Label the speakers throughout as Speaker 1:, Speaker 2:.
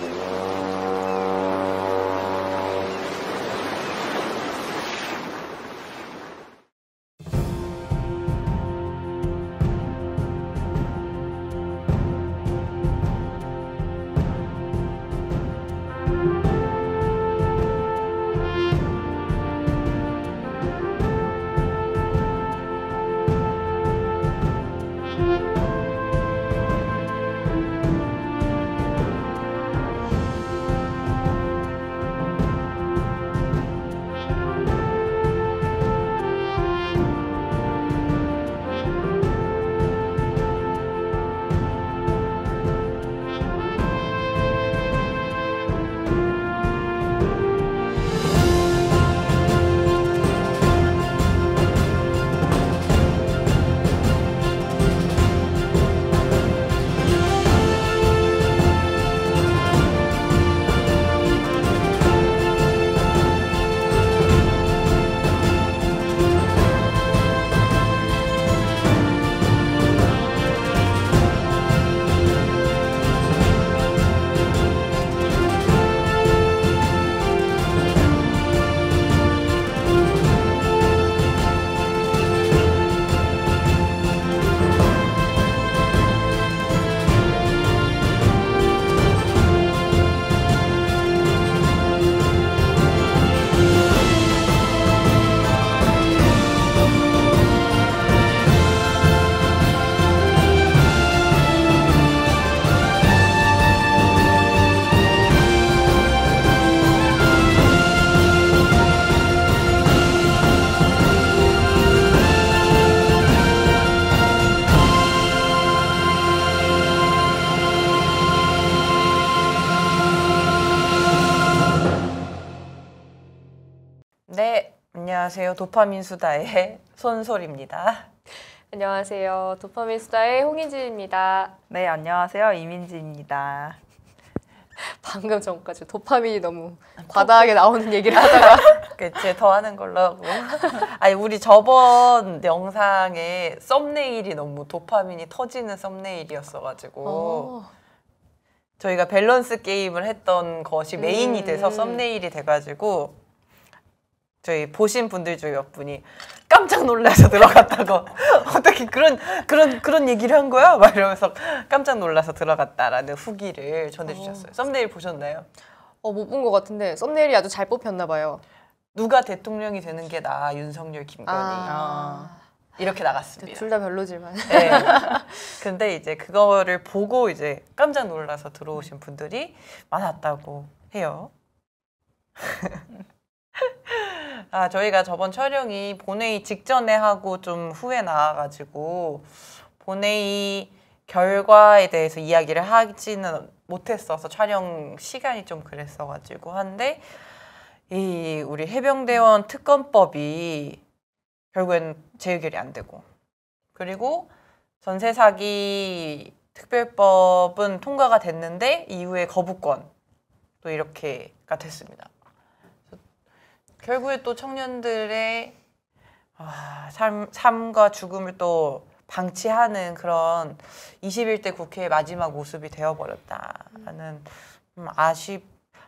Speaker 1: Yeah.
Speaker 2: 안녕하세요. 도파민 수다의 손솔입니다. 안녕하세요.
Speaker 3: 도파민 수다의 홍인진입니다.
Speaker 2: 네, 안녕하세요. 이민지입니다. 방금 전까지 도파민이 너무 아, 과다하게 나오는 얘기를 하다가 그치 더 하는 걸로 하고 아니 우리 저번 영상에 썸네일이 너무 도파민이 터지는 썸네일이었어가지고 오. 어. 저희가 밸런스 게임을 했던 것이 메인이 돼서 음. 썸네일이 돼가지고 저희 보신 분들 중에 몇 분이 깜짝 놀라서 들어갔다고 어떻게 그런 그런 그런 얘기를 한 거야? 막 이러면서 깜짝 놀라서 들어갔다라는 후기를 전해주셨어요. 어. 썸네일 보셨나요? 어, 못 본 것 같은데 썸네일이 아주 잘 뽑혔나 봐요. 누가 대통령이 되는 게 나 윤석열 김건희 아. 이렇게 나갔습니다. 둘 다 별로지만. 네. 근데 이제 그거를 보고 이제 깜짝 놀라서 들어오신 분들이 많았다고 해요. 아, 저희가 저번 촬영이 본회의 직전에 하고 좀 후에 나와가지고 본회의 결과에 대해서 이야기를 하지는 못했어서 촬영 시간이 좀 그랬어가지고 한데 이 우리 해병대원 특검법이 결국엔 재의결이 안 되고 그리고 전세 사기 특별법은 통과가 됐는데 이후에 거부권 또 이렇게가 됐습니다. 결국에 또 청년들의 아, 삶, 삶과 죽음을 또 방치하는 그런 21대 국회의 마지막 모습이 되어버렸다라는 음, 아쉽,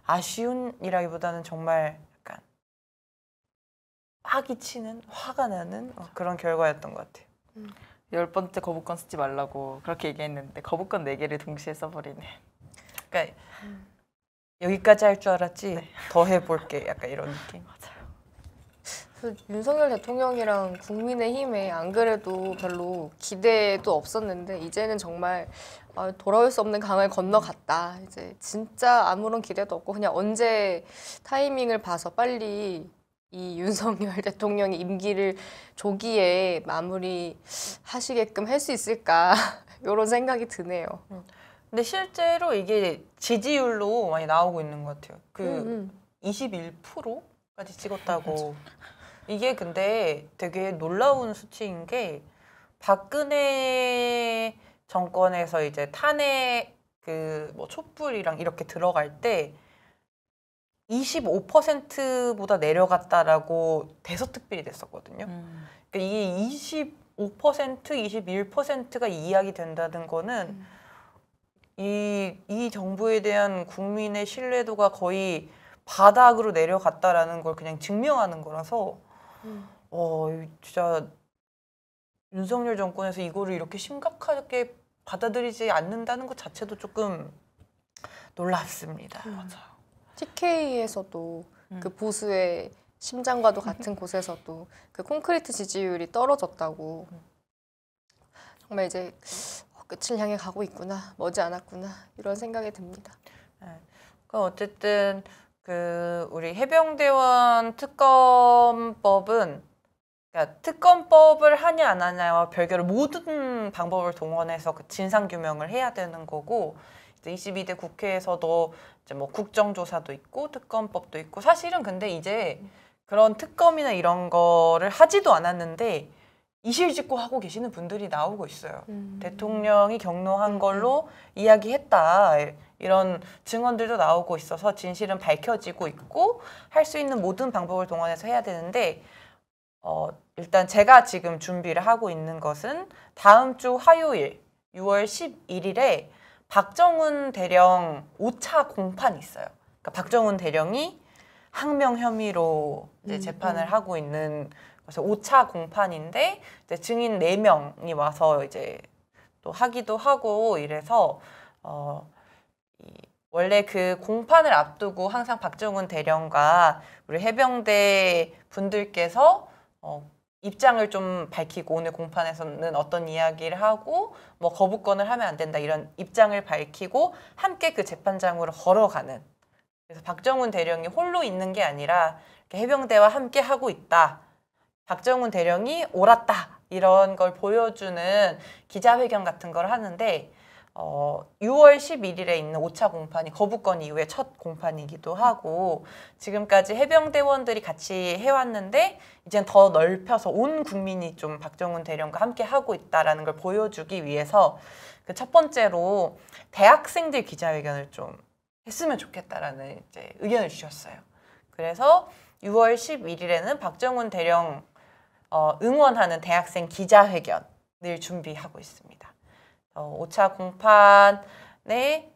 Speaker 2: 아쉬운이라기보다는 정말 약간 화기 치는, 화가 나는 어, 그런 결과였던 것 같아요. 음. 열 번째
Speaker 4: 거부권 쓰지 말라고 그렇게 얘기했는데 거부권 네 개를 동시에 써버리네. 그러니까
Speaker 3: 음.
Speaker 2: 여기까지 할 줄 알았지 네. 더 해볼게 약간 이런 느낌. 맞아요.
Speaker 3: 윤석열 대통령이랑 국민의힘에 안 그래도 별로 기대도 없었는데 이제는 정말 아, 돌아올 수 없는 강을 건너갔다. 이제 진짜 아무런 기대도 없고 그냥 언제 타이밍을 봐서 빨리 이 윤석열 대통령이 임기를 조기에 마무리 하시게끔 할 수 있을까 이런 생각이 드네요. 음.
Speaker 2: 근데 실제로 이게 지지율로 많이 나오고 있는 것 같아요. 그 음, 음. 21%까지 찍었다고. 그렇죠. 이게 근데 되게 놀라운 수치인 게 박근혜 정권에서 이제 탄핵 그뭐 촛불이랑 이렇게 들어갈 때 25%보다 내려갔다라고 대서특필이 됐었거든요. 음. 그러니까 이게 25%, 21%가 이야기 된다는 거는 음. 이, 이 정부에 대한 국민의 신뢰도가 거의 바닥으로 내려갔다라는 걸 그냥 증명하는 거라서 음. 어 진짜 윤석열 정권에서 이거를 이렇게 심각하게 받아들이지 않는다는 것 자체도 조금 놀랍습니다. 음. 맞아요.
Speaker 3: TK에서도 그 음. 그 보수의 심장과도 같은 곳에서도 그 콘크리트 지지율이 떨어졌다고 음. 정말 이제 끝을 향해 가고 있구나, 머지않았구나 이런 생각이 듭니다.
Speaker 2: 네. 그 어쨌든 그 우리 해병대원 특검법은 그러니까 특검법을 하냐 안 하냐와 별개로 모든 방법을 동원해서 그 진상 규명을 해야 되는 거고 이제 22대 국회에서도 이제 뭐 국정조사도 있고 특검법도 있고 사실은 근데 이제 그런 특검이나 이런 거를 하지도 않았는데 이실직고 하고 계시는 분들이 나오고 있어요. 음. 대통령이 경로한 음. 걸로 이야기했다. 이런 증언들도 나오고 있어서 진실은 밝혀지고 있고 할 수 있는 모든 방법을 동원해서 해야 되는데 어, 일단 제가 지금 준비를 하고 있는 것은 다음 주 화요일 6월 11일에 박정훈 대령 5차 공판이 있어요. 그러니까 박정훈 대령이 항명 혐의로 음. 재판을 음. 하고 있는 그래서 5차 공판인데 이제 증인 4명이 와서 이제 또 하기도 하고 이래서 어, 이, 원래 그 공판을 앞두고 항상 박정훈 대령과 우리 해병대 분들께서 어, 입장을 좀 밝히고 오늘 공판에서는 어떤 이야기를 하고 뭐 거부권을 하면 안 된다 이런 입장을 밝히고 함께 그 재판장으로 걸어가는 그래서 박정훈 대령이 홀로 있는 게 아니라 해병대와 함께 하고 있다 박정훈 대령이 옳았다 이런 걸 보여주는 기자회견 같은 걸 하는데 어, 6월 11일에 있는 5차 공판이 거부권 이후에첫 공판이기도 하고 지금까지 해병대원들이 같이 해왔는데 이제는더 넓혀서 온 국민이 좀 박정훈 대령과 함께 하고 있다라는 걸 보여주기 위해서 그 첫 번째로 대학생들 기자회견을 좀 했으면 좋겠다라는 이제 의견을 주셨어요. 그래서 6월 11일에는 박정훈 대령 어, 응원하는 대학생 기자회견을 준비하고 있습니다. 어, 5차 공판에 이제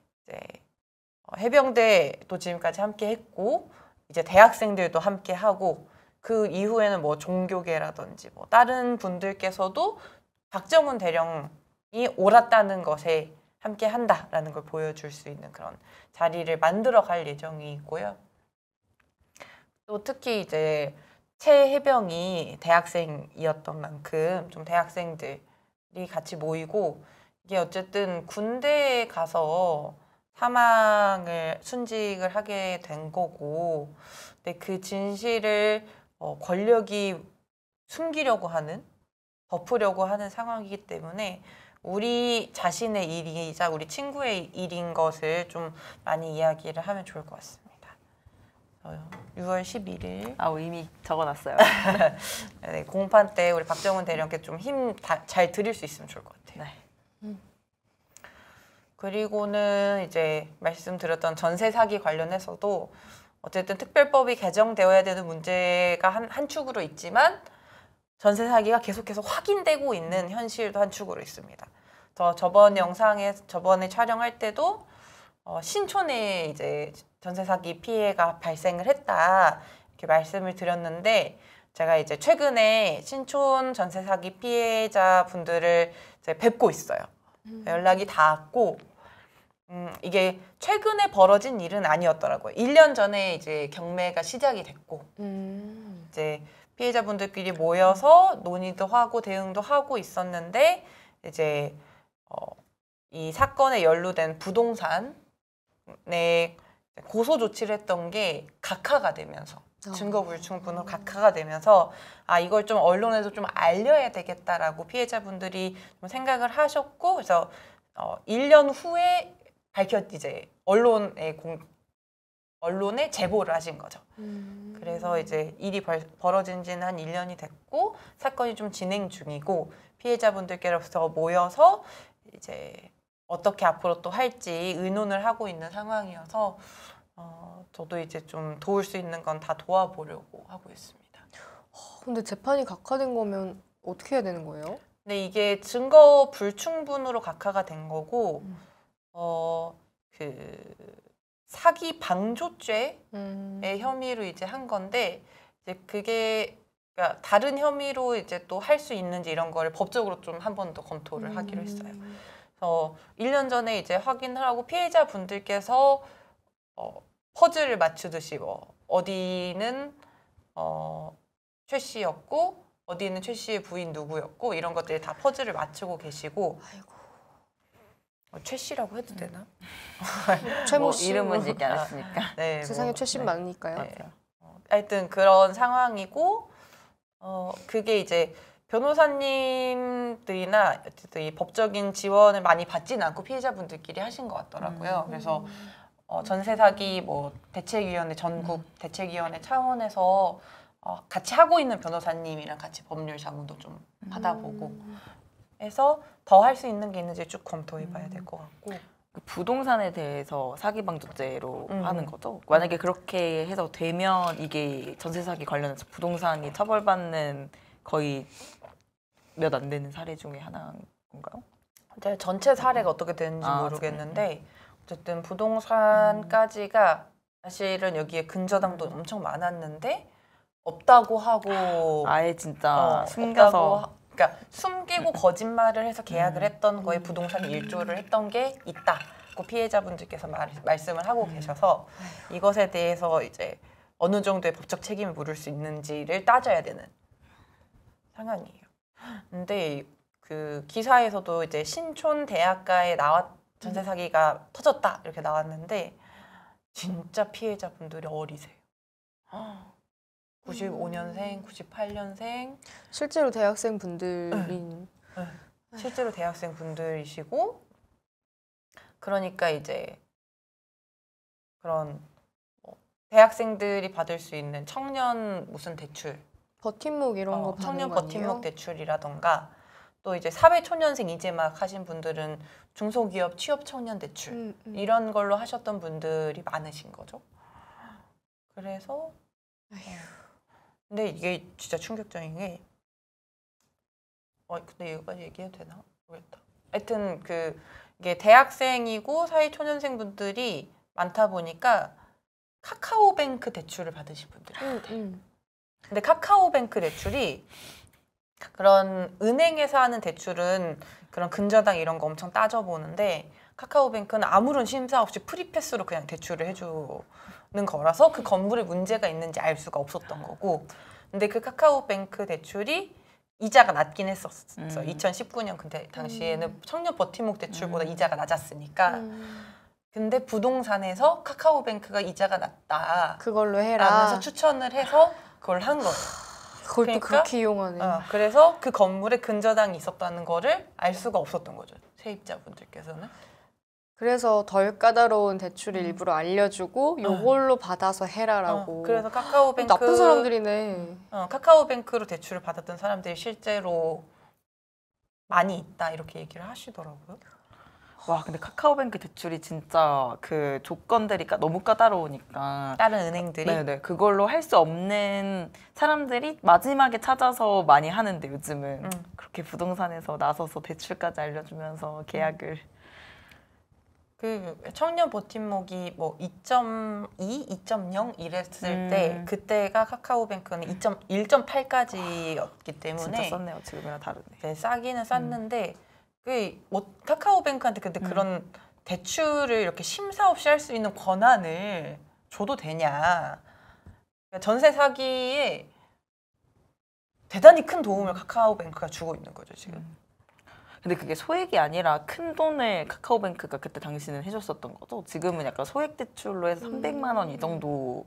Speaker 2: 어, 해병대도 지금까지 함께 했고 이제 대학생들도 함께 하고 그 이후에는 뭐 종교계라든지 뭐 다른 분들께서도 박정훈 대령이 옳았다는 것에 함께 한다라는 걸 보여줄 수 있는 그런 자리를 만들어 갈 예정이고요. 있또 특히 이제 최해병이 대학생이었던 만큼 좀 대학생들이 같이 모이고 이게 어쨌든 군대에 가서 사망을 순직을 하게 된 거고 근데 그 진실을 어, 권력이 숨기려고 하는 덮으려고 하는 상황이기 때문에 우리 자신의 일이자 우리 친구의 일인 것을 좀 많이 이야기를 하면 좋을 것 같습니다. 6월 11일. 아, 어, 이미 적어놨어요. 네, 공판 때 우리 박정훈 대령께 좀 힘 잘 드릴 수 있으면 좋을 것 같아요.
Speaker 4: 네. 음.
Speaker 2: 그리고는 이제 말씀드렸던 전세 사기 관련해서도 어쨌든 특별법이 개정되어야 되는 문제가 한, 한 축으로 있지만 전세 사기가 계속해서 확인되고 있는 현실도 한 축으로 있습니다. 저 저번 영상에 저번에 촬영할 때도 어, 신촌에 이제 전세 사기 피해가 발생을 했다 이렇게 말씀을 드렸는데 제가 이제 최근에 신촌 전세 사기 피해자 분들을 이제 뵙고 있어요. 음. 연락이 닿았고 음, 이게 최근에 벌어진 일은 아니었더라고요. 1년 전에 이제 경매가 시작이 됐고
Speaker 1: 음.
Speaker 2: 이제 피해자분들끼리 모여서 논의도 하고 대응도 하고 있었는데 이제 어, 이 사건에 연루된 부동산 네, 고소 조치를 했던 게 각하가 되면서 아. 증거불충분으로 각하가 되면서 아 이걸 좀언론에서좀 알려야 되겠다라고 피해자분들이 좀 생각을 하셨고 그래서 어 1년 후에 밝혔 이제 언론에 공 언론에 제보를 하신 거죠. 음. 그래서 이제 일이 벌, 벌어진 지는 한 1년이 됐고 사건이 좀 진행 중이고 피해자분들께로부 모여서 이제 어떻게 앞으로 또 할지 의논을 하고 있는 상황이어서 어, 저도 이제 좀 도울 수 있는 건 다 도와보려고 하고 있습니다. 어,
Speaker 3: 근데 재판이 각하된 거면 어떻게 해야 되는 거예요?
Speaker 2: 네, 이게 증거 불충분으로 각하가 된 거고 음. 어, 그 사기 방조죄의 음. 혐의로 이제 한 건데 이제 그게 그러니까 다른 혐의로 이제 또 할 수 있는지 이런 거를 법적으로 좀 한 번 더 검토를 음. 하기로 했어요. 음. 어, 1년 전에 이제 확인하고 을 피해자 분들께서 어, 퍼즐을 맞추듯이 뭐 어디는 어, 최 씨였고 어디는 최 씨의 부인 누구였고 이런 것들이 다 퍼즐을 맞추고 계시고 아이고. 어, 최 씨라고 해도 음. 되나?
Speaker 3: 최모 씨뭐 이름은
Speaker 2: 얘기 안 했으니까. 네, 세상에 뭐, 최씨 네. 많으니까요. 네. 어, 하여튼 그런 상황이고 어, 그게 이제 변호사님들이나 어쨌든 이 법적인 지원을 많이 받지는 않고 피해자분들끼리 하신 것 같더라고요. 음. 그래서 음. 어, 전세 사기 뭐 대책위원회 전국 음. 대책위원회 차원에서 어, 같이 하고 있는 변호사님이랑 같이 법률 자문도 좀 음. 받아보고 해서 더 할 수 있는 게 있는지 쭉 검토해봐야 될것 음. 같고. 그 부동산에 대해서 사기방조죄로
Speaker 4: 음. 하는 거죠. 만약에 그렇게 해서 되면 이게 전세 사기 관련해서 부동산이 처벌받는 거의 몇 안 되는 사례 중에 하나인 건가요?
Speaker 2: 네, 전체 사례가 어떻게 되는지 아, 모르겠는데 음. 어쨌든 부동산까지가 사실은 여기에 근저당도 엄청 많았는데 없다고
Speaker 4: 하고 아예 진짜 어, 숨겨서
Speaker 2: 그러니까 숨기고 음. 거짓말을 해서 계약을 음. 했던 거에 부동산 일조를 했던 게 있다고 피해자분들께서 말, 말씀을 하고 계셔서 이것에 대해서 이제 어느 정도의 법적 책임을 물을 수 있는지를 따져야 되는 상황이에요. 근데 그 기사에서도 이제 신촌 대학가에 나왔 전세 사기가 음. 터졌다 이렇게 나왔는데 진짜 피해자분들이 어리세요.
Speaker 1: 95년생,
Speaker 2: 98년생 음. 실제로 대학생 분들인 실제로 대학생 분들이시고 그러니까 이제 그런 뭐 대학생들이 받을 수 있는 청년 무슨 대출 버팀목 이런 어, 거 청년 버팀목 대출이라던가 또 이제 사회 초년생 이제 막 하신 분들은 중소기업 취업 청년 대출 음, 음. 이런 걸로 하셨던 분들이 많으신 거죠. 그래서 에휴. 어. 근데 이게 진짜 충격적인 게 어, 근데 이거까지 얘기해도 되나? 모르겠다. 하여튼 그 이게 대학생이고 사회 초년생 분들이 많다 보니까 카카오뱅크 대출을 받으신 분들이 음, 근데 카카오뱅크 대출이 그런 은행에서 하는 대출은 그런 근저당 이런 거 엄청 따져보는데 카카오뱅크는 아무런 심사 없이 프리패스로 그냥 대출을 해주는 거라서 그 건물에 문제가 있는지 알 수가 없었던 거고 근데 그 카카오뱅크 대출이 이자가 낮긴 했었어요. 음. 2019년 근데 당시에는 음. 청년 버팀목 대출보다 음. 이자가 낮았으니까 음. 근데 부동산에서 카카오뱅크가 이자가 낮다. 그걸로 해라. 라면서 추천을 해서 그걸 한 거예요. 그걸 그러니까, 또 그렇게 이용하네. 어, 그래서 그 건물에 근저당이 있었다는 거를 알 수가 없었던 거죠. 세입자분들께서는.
Speaker 3: 그래서 덜 까다로운 대출을 음. 일부러 알려주고 음. 요걸로 어. 받아서 해라라고. 어, 그래서 카카오뱅크 나쁜 사람들이네.
Speaker 2: 어, 카카오뱅크로 대출을 받았던 사람들이 실제로 많이 있다 이렇게 얘기를 하시더라고요.
Speaker 4: 와 근데 카카오뱅크 대출이 진짜 그 조건들이 너무 까다로우니까 다른 은행들이 네네 네. 그걸로 할 수 없는 사람들이 마지막에 찾아서 많이 하는데 요즘은 음. 그렇게 부동산에서 나서서 대출까지 알려주면서 음. 계약을
Speaker 2: 그 청년 버팀목이 뭐 2.2, 2.0 이랬을 음. 때 그때가 카카오뱅크는 2.1.8까지였기 때문에 진짜 썼네요 지금이랑 다르네 네, 싸기는 음. 쌌는데 꽤 뭐, 카카오뱅크한테 근데 음. 그런 대출을 이렇게 심사 없이 할 수 있는 권한을 줘도 되냐. 그러니까 전세 사기에 대단히 큰 도움을 카카오뱅크가 주고 있는 거죠, 지금. 음. 근데 그게 소액이
Speaker 4: 아니라 큰 돈을 카카오뱅크가 그때 당시는 해줬었던 거죠. 지금은 약간 소액 대출로
Speaker 3: 해서 음. 300만 원 이 정도.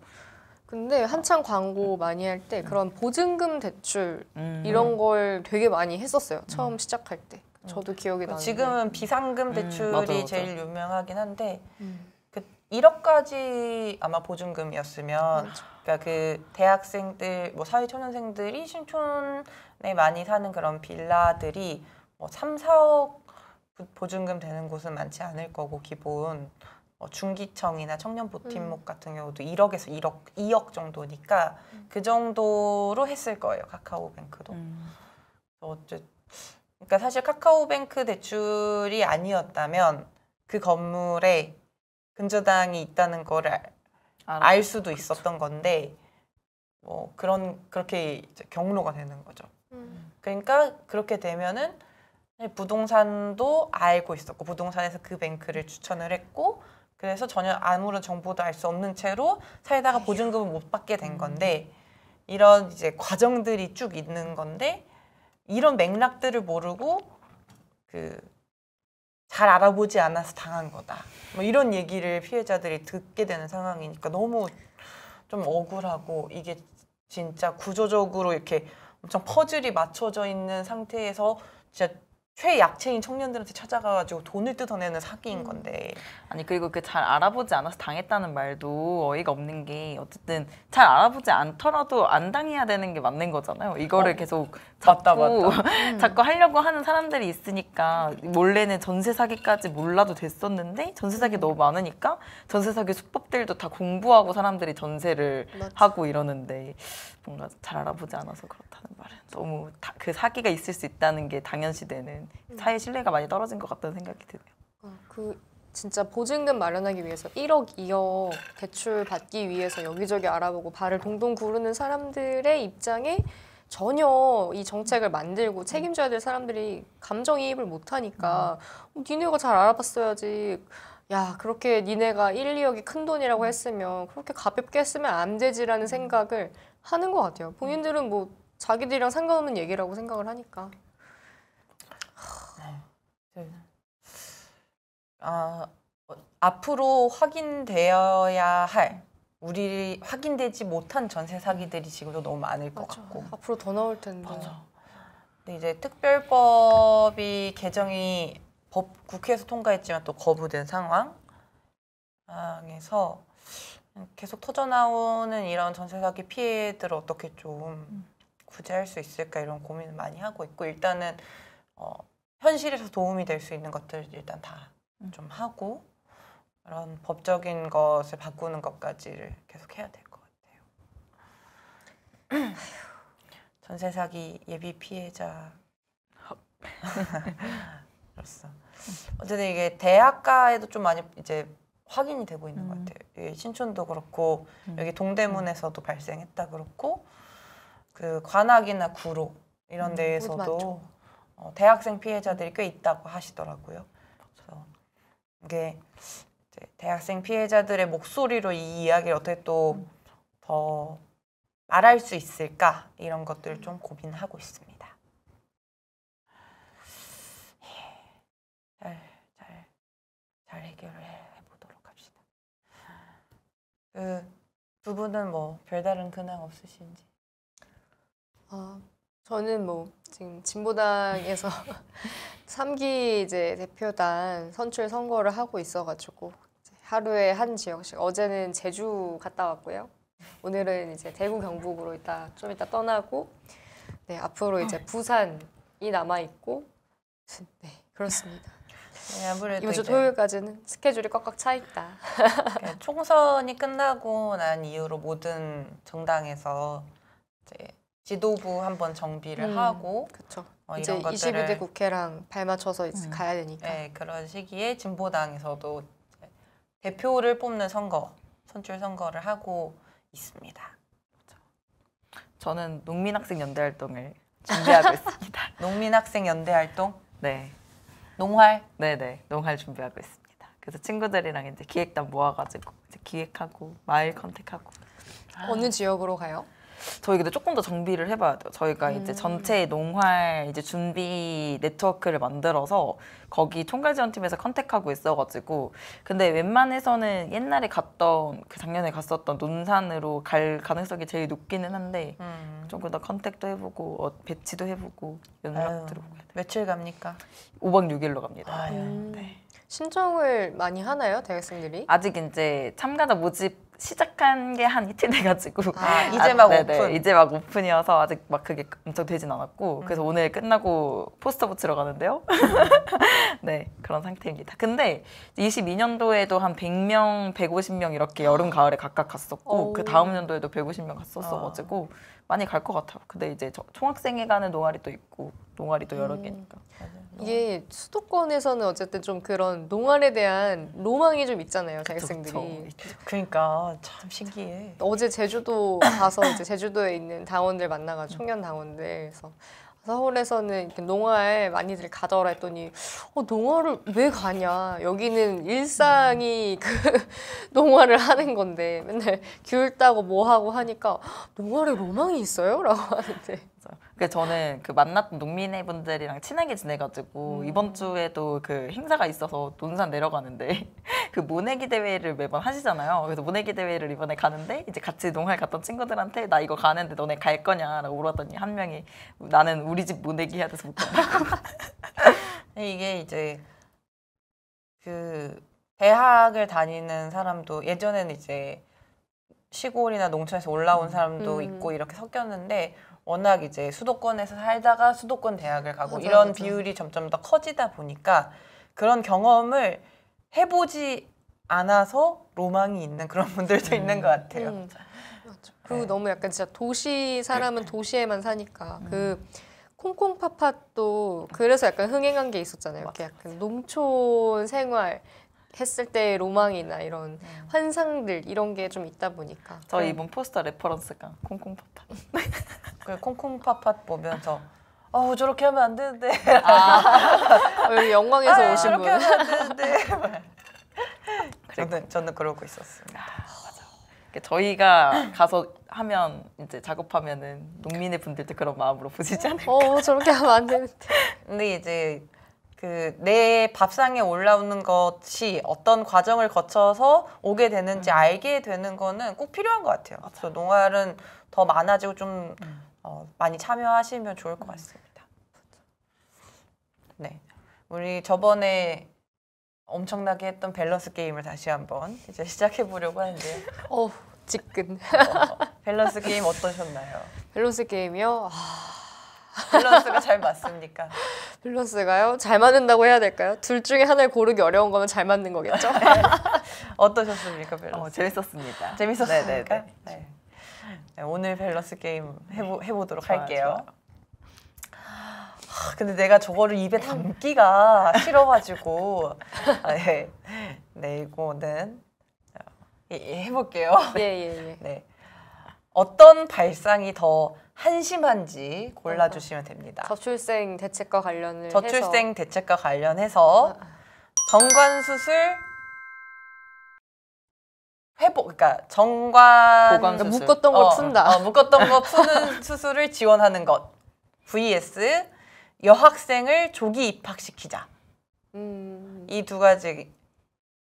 Speaker 3: 근데 한창 광고 음. 많이 할 때 그런 보증금 대출 음. 이런 걸 되게 많이 했었어요. 처음 음. 시작할 때. 저도 기억이 나는데. 지금은
Speaker 2: 비상금 음. 대출이 음, 제일 유명하긴 한데 음. 그 1억까지 아마 보증금이었으면 맞 그러니까 그 대학생들 뭐 사회초년생들이 신촌에 많이 사는 그런 빌라들이 뭐 3, 4억 보증금 되는 곳은 많지 않을 거고 기본 어, 중기청이나 청년보팀목 음. 같은 경우도 1억에서 1억, 2억 정도니까 음. 그 정도로 했을 거예요. 카카오뱅크도. 음. 어째 그러니까 사실 카카오뱅크 대출이 아니었다면 그 건물에 근저당이 있다는 거를 알 수도 있었던 건데 뭐 그런 그렇게 이제 경로가 되는 거죠. 음. 그러니까 그렇게 되면은 부동산도 알고 있었고 부동산에서 그 뱅크를 추천을 했고 그래서 전혀 아무런 정보도 알 수 없는 채로 살다가 보증금을 못 받게 된 음. 건데 이런 이제 과정들이 쭉 있는 건데 이런 맥락들을 모르고 그 잘 알아보지 않아서 당한 거다. 뭐 이런 얘기를 피해자들이 듣게 되는 상황이니까 너무 좀 억울하고 이게 진짜 구조적으로 이렇게 엄청 퍼즐이 맞춰져 있는 상태에서 진짜 최약체인 청년들한테 찾아가가지고 돈을 뜯어내는 사기인 음. 건데. 아니 그리고 그 잘 알아보지 않아서 당했다는
Speaker 4: 말도 어이가 없는 게 어쨌든 잘 알아보지 않더라도 안 당해야 되는 게 맞는 거잖아요. 이거를 어. 계속 잡고 맞다, 맞다. 음. 자꾸 하려고 하는 사람들이 있으니까 원래는 전세 사기까지 몰라도 됐었는데 전세 사기 음. 너무 많으니까 전세 사기 수법들도 다 공부하고 사람들이 전세를 맞지. 하고 이러는데 뭔가 잘 알아보지 않아서 그렇다는 말은 너무 다, 그 사기가 있을 수 있다는 게 당연시되는 음. 사회 신뢰가 많이 떨어진 것 같다는 생각이 드네요.
Speaker 3: 어, 그 진짜 보증금 마련하기 위해서 1억, 2억 대출 받기 위해서 여기저기 알아보고 발을 동동 구르는 사람들의 입장에 전혀 이 정책을 만들고 음. 책임져야 될 사람들이 감정이입을 못하니까 음. 어, 니네가 잘 알아봤어야지 야 그렇게 니네가 1, 2억이 큰 돈이라고 음. 했으면 그렇게 가볍게 했으면 안 되지라는 생각을 하는 것 같아요. 본인들은 뭐 자기들이랑 상관없는 얘기라고 생각을 하니까.
Speaker 2: 네. 아, 어, 앞으로 확인되어야 할 우리 확인되지 못한 전세 사기들이 지금도 너무 많을 것 맞아. 같고 앞으로 더 나올 텐데. 맞아. 근데 이제 특별법이 개정이 법 국회에서 통과했지만 또 거부된 상황에서 계속 터져나오는 이런 전세 사기 피해들을 어떻게 좀 음. 구제할 수 있을까 이런 고민을 많이 하고 있고 일단은 어, 현실에서 도움이 될 수 있는 것들 일단 다좀 음. 하고 그런 법적인 것을 바꾸는 것까지를 계속 해야 될 것 같아요. 전세 사기 예비 피해자 그렇 어쨌든 이게 대학가에도 좀 많이 이제 확인이 되고 있는 것 음. 같아요. 예, 신촌도 그렇고 음. 여기 동대문에서도 음. 발생했다 그렇고 그 관악이나 구로 이런 데에서도 어, 대학생 피해자들이 꽤 있다고 하시더라고요. 그래서 이게 대학생 피해자들의 목소리로 이 이야기를 어떻게 또더 음. 말할 수 있을까 이런 것들을 좀 고민하고 있습니다. 예, 잘 해결을 해. 그두분은뭐 별다른 근황 없으신지?
Speaker 3: 아, 저는 뭐 지금 진보당에서 3기 이제 대표단 선출 선거를 하고 있어가지고 하루에 한 지역씩 어제는 제주 갔다 왔고요. 오늘은 이제 대구 경북으로 이따 좀 이따 떠나고 네 앞으로 이제 부산이 남아 있고 네 그렇습니다.
Speaker 2: 네, 아무래도 이번 주
Speaker 3: 토요일까지는 스케줄이 꽉꽉 차 있다.
Speaker 2: 총선이 끝나고 난 이후로 모든 정당에서 이제 지도부 한번 정비를 음, 하고 그쵸. 어, 이제 것들을, 22대
Speaker 3: 국회랑
Speaker 2: 발맞춰서 음, 가야 되니까. 네, 그런 시기에 진보당에서도 대표를 뽑는 선거, 선출 선거를 하고 있습니다. 저는 농민학생
Speaker 4: 연대 활동을 준비하고 있습니다. 농민학생 연대 활동? 네. 농활? 네네 농활 준비하고 있습니다. 그래서 친구들이랑 이제 기획단 모아가지고 이제 기획하고 마을 컨택하고
Speaker 3: 어느 지역으로 가요?
Speaker 4: 저희 근데 조금 더 정비를 해봐야 돼요. 저희가 음. 이제 전체 농활 이제 준비 네트워크를 만들어서 거기 총괄 지원팀에서 컨택하고 있어가지고 근데 웬만해서는 옛날에 갔던 그 작년에 갔었던 논산으로 갈 가능성이 제일 높기는 한데 음. 조금 더 컨택도 해보고 어, 배치도 해보고 연락 들어보고
Speaker 2: 며칠 갑니까?
Speaker 4: 5박 6일로 갑니다. 아유, 네. 신청을 많이 하나요, 대학생들이? 아직 이제 참가자 모집 시작한 게 한 이틀 돼가지고 아, 아 이제 막네 오픈 이제 막 오픈이어서 아직 막 그게 엄청 되진 않았고 음. 그래서 오늘 끝나고 포스터 붙이러 가는데요. 음. 네 그런 상태입니다. 근데 22년도에도 한 100명, 150명 이렇게 여름 아. 가을에 각각 갔었고 그 다음 연도에도 150명 갔었어가지고 아. 많이 갈 것 같아요. 근데 이제 저, 총학생회 가는 동아리도 있고 동아리도 음. 여러 개니까.
Speaker 3: 이게 수도권에서는 어쨌든 좀 그런 농활에 대한 로망이 좀 있잖아요, 대학생들이
Speaker 2: 그러니까 참 신기해.
Speaker 3: 어제 제주도 가서 이제 제주도에 있는 당원들 만나가 음. 청년 당원들에서 서울에서는 농화에 많이들 가더라 했더니 어, 농화를 왜 가냐 여기는 일상이 음. 그 농화를 하는 건데 맨날 기울 따고 뭐 하고 하니까 농화를 로망이 있어요? 라고 하는데
Speaker 4: 그러니까 저는 그 만났던 농민회분들이랑 친하게 지내가지고 음. 이번 주에도 그 행사가 있어서 논산 내려가는데 그 모내기 대회를 매번 하시잖아요. 그래서 모내기 대회를 이번에 가는데 이제 같이 농활 갔던 친구들한테 나 이거 가는데 너네 갈 거냐라고 물었더니
Speaker 2: 한 명이 나는 우리 집 모내기 해야 돼서 못간다 이게 이제 그 대학을 다니는 사람도 예전에는 이제 시골이나 농촌에서 올라온 음. 사람도 음. 있고 이렇게 섞였는데 워낙 이제 수도권에서 살다가 수도권 대학을 가고 맞아, 이런 맞아. 비율이 점점 더 커지다 보니까 그런 경험을 해보지 않아서 로망이 있는 그런 분들도 음. 있는 것 같아요. 음.
Speaker 3: 맞죠. 그리고 네. 너무 약간 진짜 도시 사람은 네. 도시에만 사니까 음. 그 콩콩파팟도 그래서 약간 흥행한 게 있었잖아요. 이렇게 약간 농촌 생활 했을 때의 로망이나 이런 음. 환상들 이런 게 좀 있다 보니까 저 이번 네. 포스터 레퍼런스가
Speaker 4: 콩콩파파 그 콩콩파파
Speaker 2: 보면서 어우 저렇게 하면 안 되는데 아, 어, 여기 영광에서 아, 오신 분 하면 저는 저는 그러고 있었습니다. 아. 맞아.
Speaker 4: 저희가 가서 하면 이제 작업하면은 농민의 분들도
Speaker 2: 그런 마음으로 보시지 어, 않을까. 어 저렇게 하면 안 되는데. 근데 이제 그내 밥상에 올라오는 것이 어떤 과정을 거쳐서 오게 되는지 음. 알게 되는 거는 꼭 필요한 것 같아요. 맞아요. 그래서 농활은 더 많아지고 좀 음. 어, 많이 참여하시면 좋을 것 음. 같습니다. 네, 우리 저번에 엄청나게 했던 밸런스 게임을 다시 한번 이제 시작해 보려고 하는데요. 어, 지끈. 어, 밸런스 게임 어떠셨나요?
Speaker 3: 밸런스 게임이요? 아...
Speaker 2: 밸런스가 잘 맞습니까?
Speaker 3: 밸런스가요? 잘 맞는다고 해야 될까요?
Speaker 2: 둘 중에 하나를 고르기 어려운 거면 잘 맞는 거겠죠? 네. 어떠셨습니까, 밸런스? 어, 재밌었습니다. 재밌었습니까? 네, 네, 네. 네. 오늘 밸런스 게임 해보, 해보도록 좋아 할게요. 좋아 하, 근데 내가 저거를 입에 담기가 싫어가지고 아, 네. 네, 이거는 어, 예, 예, 해볼게요. 예, 예, 예. 네. 어떤 발상이 더 한심한지 골라주시면 그러니까 됩니다.
Speaker 3: 저출생 대책과 관련을 저출생
Speaker 2: 대책과 관련해서 정관 수술 회복 그러니까 정관 보강 수술. 묶었던 걸 어, 푼다. 어, 묶었던 거 푸는 수술을 지원하는 것 vs 여학생을 조기 입학시키자. 음. 이두 가지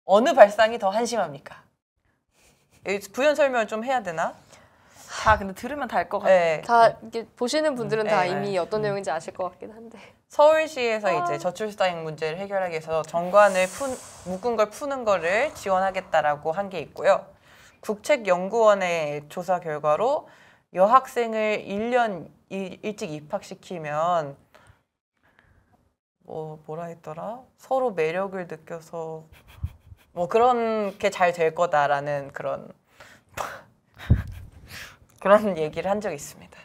Speaker 2: 어느 발상이 더 한심합니까? 부연 설명을 좀 해야 되나? 다 근데 들으면 다알것 같아요. 네. 다
Speaker 3: 이게 보시는 분들은 다 네, 네. 이미 네. 어떤 음. 내용인지 아실 것 같긴 한데.
Speaker 2: 서울시에서 아. 이제 저출산 문제를 해결하기 위해서 정관을 푼, 묶은 걸 푸는 거를 지원하겠다라고 한 게 있고요. 국책연구원의 조사 결과로 여학생을 1년 일, 일찍 입학시키면 뭐 뭐라 했더라? 서로 매력을 느껴서 뭐 그런 게 잘 될 거다라는 그런 그런 얘기를 한 적이 있습니다.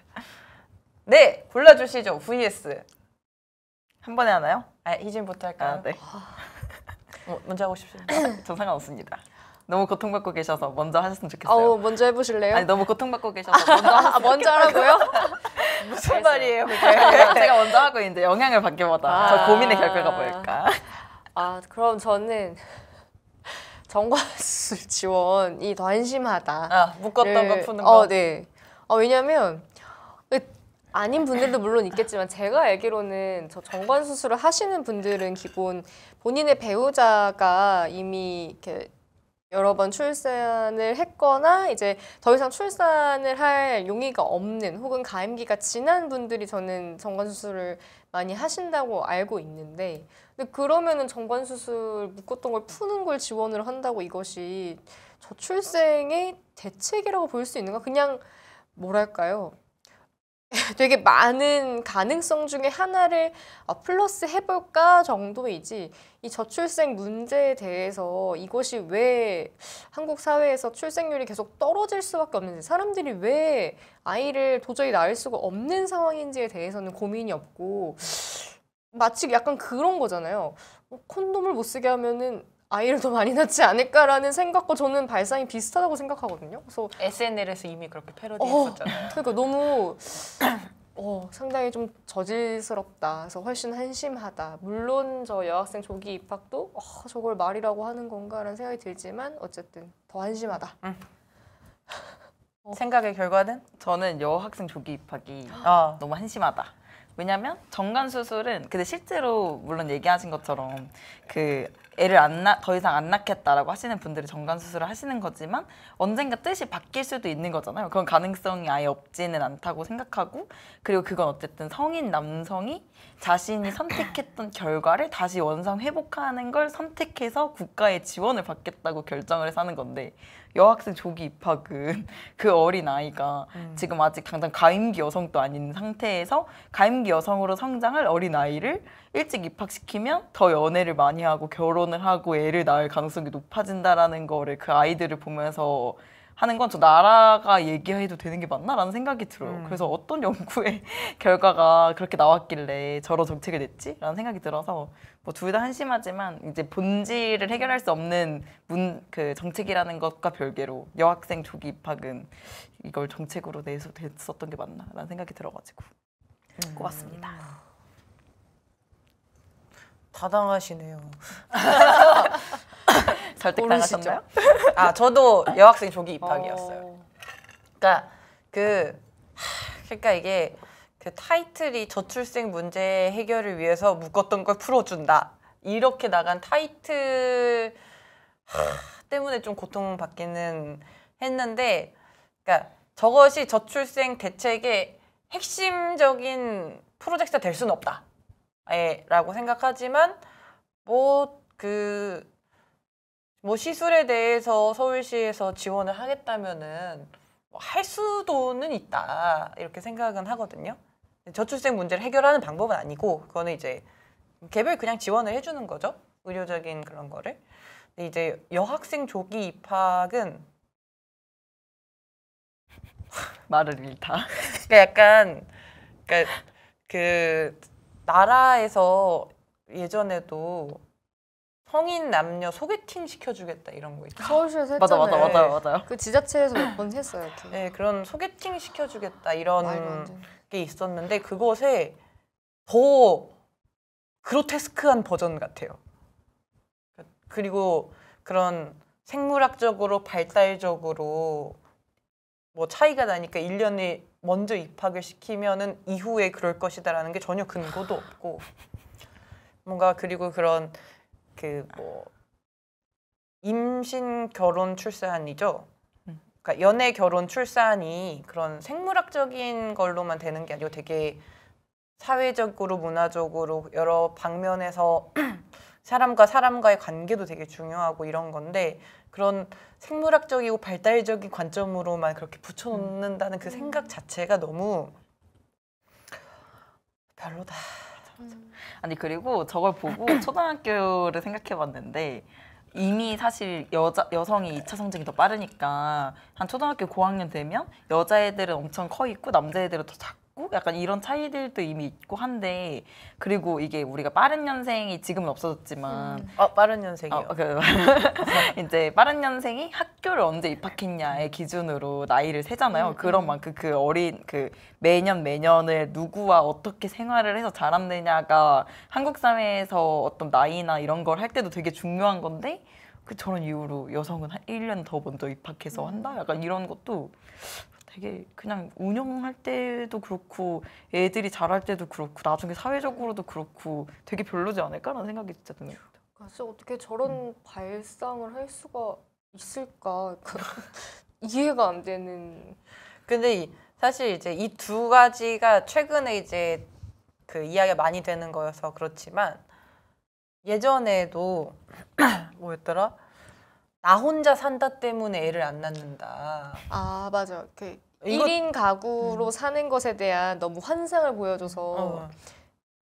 Speaker 2: 네, 골라주시죠. vs 한 번에 하나요? 아, 희진부터 할까요? 아, 네.
Speaker 4: 어, 먼저 하고 싶습니다. 전 상관없습니다. 너무 고통받고 계셔서 먼저 하셨으면
Speaker 3: 좋겠어요. 어, 먼저 해보실래요? 아니 너무 고통받고 계셔서 먼저 아, 먼저 하라고요?
Speaker 4: 무슨 말이에요? 네, 제가 먼저 하고 이제 영향을 받게 받아. 아~ 저 고민의 결과가 뭘까?
Speaker 3: 아 그럼 저는 정과수 지원이 더심하다 아, 묶었던 거 푸는 어, 거. 어, 네. 어, 왜냐면 아닌 분들도 물론 있겠지만 제가 알기로는 저 정관 수술을 하시는 분들은 기본 본인의 배우자가 이미 이렇게 여러 번 출산을 했거나 이제 더 이상 출산을 할 용의가 없는 혹은 가임기가 지난 분들이 저는 정관 수술을 많이 하신다고 알고 있는데 근데 그러면은 정관 수술 묶었던 걸 푸는 걸 지원을 한다고 이것이 저출생의 대책이라고 볼 수 있는가? 그냥 뭐랄까요? 되게 많은 가능성 중에 하나를 어, 플러스 해볼까 정도이지 이 저출생 문제에 대해서 이것이 왜 한국 사회에서 출생률이 계속 떨어질 수밖에 없는지 사람들이 왜 아이를 도저히 낳을 수가 없는 상황인지에 대해서는 고민이 없고 마치 약간 그런 거잖아요 뭐 콘돔을 못 쓰게 하면은 아이를 더 많이 낳지 않을까라는 생각과 저는 발상이 비슷하다고
Speaker 2: 생각하거든요. 그래서 SNL에서 이미 그렇게
Speaker 1: 패러디했었잖아요.
Speaker 3: 어, 그러니까 너무 어, 상당히 좀 저질스럽다. 그래서 훨씬 한심하다. 물론 저 여학생 조기 입학도 어, 저걸 말이라고 하는 건가라는 생각이 들지만 어쨌든 더 한심하다. 음.
Speaker 4: 어. 생각의 결과는 저는 여학생 조기 입학이 아. 너무 한심하다. 왜냐면 정관 수술은 근데 실제로 물론 얘기하신 것처럼 그 애를 안 낳, 더 이상 안 낳겠다라고 하시는 분들이 정관 수술을 하시는 거지만 언젠가 뜻이 바뀔 수도 있는 거잖아요. 그런 가능성이 아예 없지는 않다고 생각하고 그리고 그건 어쨌든 성인 남성이 자신이 선택했던 결과를 다시 원상 회복하는 걸 선택해서 국가의 지원을 받겠다고 결정을 해서 하는 건데 여학생 조기 입학은 그 어린 아이가 음. 지금 아직 당장 가임기 여성도 아닌 상태에서 가임기 여성으로 성장할 어린 아이를 일찍 입학시키면 더 연애를 많이 하고 결혼을 하고 애를 낳을 가능성이 높아진다라는 거를 그 아이들을 보면서 하는 건 저 나라가 얘기해도 되는 게 맞나라는 생각이 들어요. 음. 그래서 어떤 연구의 결과가 그렇게 나왔길래 저런 정책을 냈지라는 생각이 들어서 뭐 둘 다 한심하지만 이제 본질을 해결할 수 없는 문 그 정책이라는 것과 별개로 여학생 조기 입학은 이걸 정책으로 내서 됐었던 게 맞나라는 생각이 들어가지고
Speaker 2: 음. 꼽았습니다. 다당하시네요. 절대 당하셨나요? 아 저도 여학생 조기 입학이었어요. 어. 그러니까 그 그러니까 이게 그 타이틀이 저출생 문제 해결을 위해서 묶었던 걸 풀어준다 이렇게 나간 타이틀 때문에 좀 고통받기는 했는데 그러니까 저것이 저출생 대책의 핵심적인 프로젝트가 될 수는 없다. 예, 라고 생각하지만 뭐그 뭐 시술에 대해서 서울시에서 지원을 하겠다면은 뭐할 수도는 있다 이렇게 생각은 하거든요. 저출생 문제를 해결하는 방법은 아니고 그거는 이제 개별 그냥 지원을 해주는 거죠. 의료적인 그런 거를. 근데 이제 여학생 조기 입학은 말을 잃다. 그러니까 약간 그러니까 그 나라에서 예전에도 성인 남녀 소개팅 시켜주겠다 이런 거 있죠. 서울시에서 했잖아요. 맞아 맞아 맞아 맞아요. 그
Speaker 3: 지자체에서 몇 번 했어요. 이렇게.
Speaker 2: 네 그런 소개팅 시켜주겠다 이런 게 있었는데 그것에 더 그로테스크한 버전 같아요. 그리고 그런 생물학적으로 발달적으로 뭐 차이가 나니까 1년에 먼저 입학을 시키면은 이후에 그럴 것이다라는 게 전혀 근거도 없고 뭔가 그리고 그런 그뭐 임신 결혼 출산이죠. 음. 그러니까 연애 결혼 출산이 그런 생물학적인 걸로만 되는 게 아니고 되게 사회적으로 문화적으로 여러 방면에서 사람과 사람과의 관계도 되게 중요하고 이런 건데 그런 생물학적이고 발달적인 관점으로만 그렇게 붙여놓는다는 그 음. 생각 자체가 너무 별로다. 음. 아니 그리고 저걸 보고 초등학교를
Speaker 4: 생각해봤는데 이미 사실 여자 여성이 2차 성징이 더 빠르니까 한 초등학교 고학년 되면 여자애들은 엄청 커 있고 남자애들은 더 작고 있고 약간 이런 차이들도 이미 있고 한데 그리고 이게 우리가 빠른 년생이 지금은 없어졌지만 음.
Speaker 2: 어, 빠른 년생이요
Speaker 4: 어, 그, 이제 빠른 년생이 학교를 언제 입학했냐의 음. 기준으로 나이를 세잖아요. 음, 음. 그런 만큼 그 어린 그 매년 매년을 누구와 어떻게 생활을 해서 자랐느냐가 한국 사회에서 어떤 나이나 이런 걸 할 때도 되게 중요한 건데 그 저런 이후로 여성은 한 1년 더 먼저 입학해서 한다? 음. 약간 이런 것도 되게 그냥 운영할 때도 그렇고 애들이 자랄 때도 그렇고 나중에 사회적으로도 그렇고 되게 별로지 않을까라는 생각이 진짜 드는 것요
Speaker 3: 그래서 그러니까 어떻게 저런 음. 발상을 할 수가 있을까
Speaker 2: 이해가 안 되는. 근데 사실 이제 이 두 가지가 최근에 이제 그 이야기가 많이 되는 거여서 그렇지만 예전에도 뭐였더라? 나 혼자 산다 때문에 애를 안 낳는다. 아 맞아. 그 이거... 1인
Speaker 3: 가구로 음. 사는 것에 대한 너무 환상을
Speaker 2: 보여줘서 어.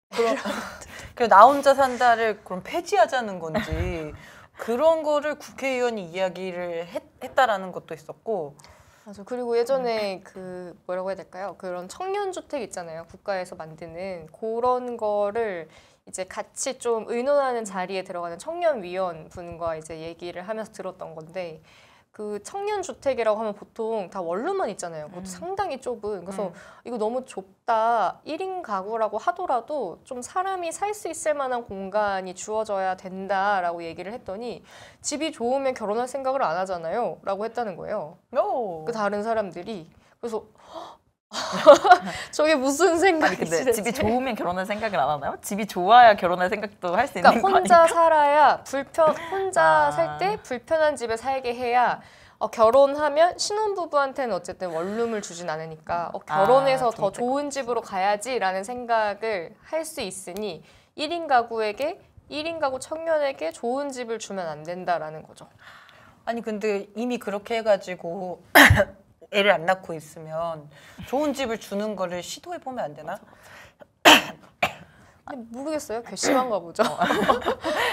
Speaker 2: 그럼 나 혼자 산다를 그럼 폐지하자는 건지 그런 거를 국회의원이 이야기를 했, 했다라는 것도 있었고.
Speaker 3: 맞아. 그리고 예전에 그러니까. 그 뭐라고 해야 될까요? 그런 청년 주택 있잖아요. 국가에서 만드는 그런 거를 이제 같이 좀 의논하는 음. 자리에 들어가는 청년위원 분과 이제 얘기를 하면서 들었던 건데 그 청년 주택이라고 하면 보통 다 원룸만 있잖아요. 그것도 음. 상당히 좁은. 그래서 음. 이거 너무 좁다. 1인 가구라고 하더라도 좀 사람이 살 수 있을 만한 공간이 주어져야 된다라고 얘기를 했더니 집이 좋으면 결혼할 생각을 안 하잖아요. 라고 했다는 거예요. 오. 그 다른 사람들이. 그래서 저게 무슨 생각이지? 근 집이 좋으면
Speaker 4: 결혼할 생각을 안 하나요? 집이 좋아야 결혼할 생각도 할 수 있는 그니까 혼자
Speaker 3: 살아야 불편 혼자 아... 살때 불편한 집에 살게 해야 어, 결혼하면 신혼부부한테는 어쨌든 원룸을 주진 않으니까 어, 아, 결혼해서 아, 더 좋은 집으로 가야지라는 생각을 할 수 있으니 1인 가구에게 1인 가구 청년에게
Speaker 2: 좋은 집을 주면 안 된다라는 거죠. 아니 근데 이미 그렇게 해가지고 애를 안 낳고 있으면 좋은 집을 주는 거를 시도해 보면 안 되나? 맞아.
Speaker 3: 근데 모르겠어요. 괘씸한가 보죠. 어.